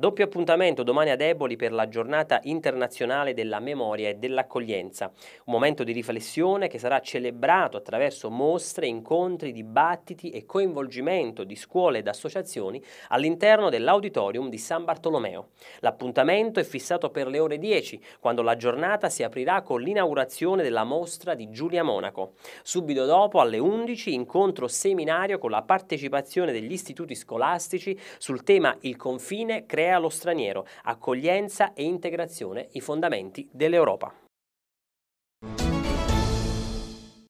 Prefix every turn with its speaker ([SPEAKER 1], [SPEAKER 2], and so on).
[SPEAKER 1] Doppio appuntamento domani a Deboli per la giornata internazionale della memoria e dell'accoglienza, un momento di riflessione che sarà celebrato attraverso mostre, incontri, dibattiti e coinvolgimento di scuole ed associazioni all'interno dell'auditorium di San Bartolomeo. L'appuntamento è fissato per le ore 10, quando la giornata si aprirà con l'inaugurazione della mostra di Giulia Monaco. Subito dopo, alle 11, incontro seminario con la partecipazione degli istituti scolastici sul tema Il confine crea europea allo straniero, accoglienza e integrazione, i fondamenti dell'Europa.